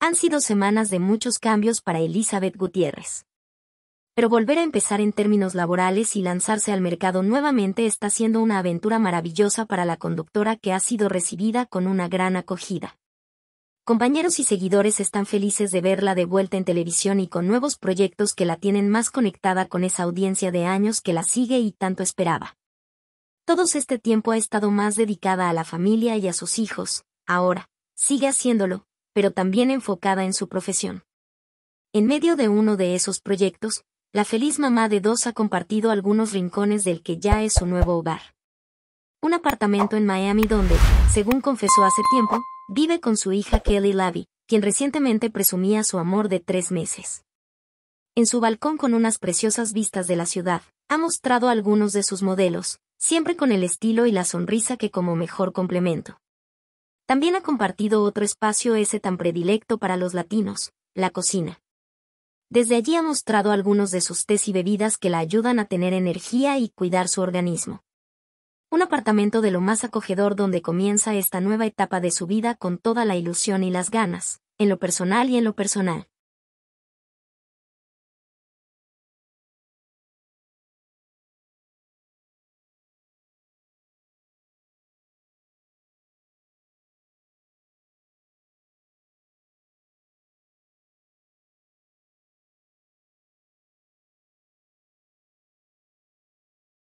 Han sido semanas de muchos cambios para Elizabeth Gutiérrez. Pero volver a empezar en términos laborales y lanzarse al mercado nuevamente está siendo una aventura maravillosa para la conductora que ha sido recibida con una gran acogida. Compañeros y seguidores están felices de verla de vuelta en televisión y con nuevos proyectos que la tienen más conectada con esa audiencia de años que la sigue y tanto esperaba todo este tiempo ha estado más dedicada a la familia y a sus hijos, ahora, sigue haciéndolo, pero también enfocada en su profesión. En medio de uno de esos proyectos, la feliz mamá de dos ha compartido algunos rincones del que ya es su nuevo hogar. Un apartamento en Miami donde, según confesó hace tiempo, vive con su hija Kelly Lavi, quien recientemente presumía su amor de tres meses. En su balcón con unas preciosas vistas de la ciudad, ha mostrado algunos de sus modelos, siempre con el estilo y la sonrisa que como mejor complemento. También ha compartido otro espacio ese tan predilecto para los latinos, la cocina. Desde allí ha mostrado algunos de sus tés y bebidas que la ayudan a tener energía y cuidar su organismo. Un apartamento de lo más acogedor donde comienza esta nueva etapa de su vida con toda la ilusión y las ganas, en lo personal y en lo personal.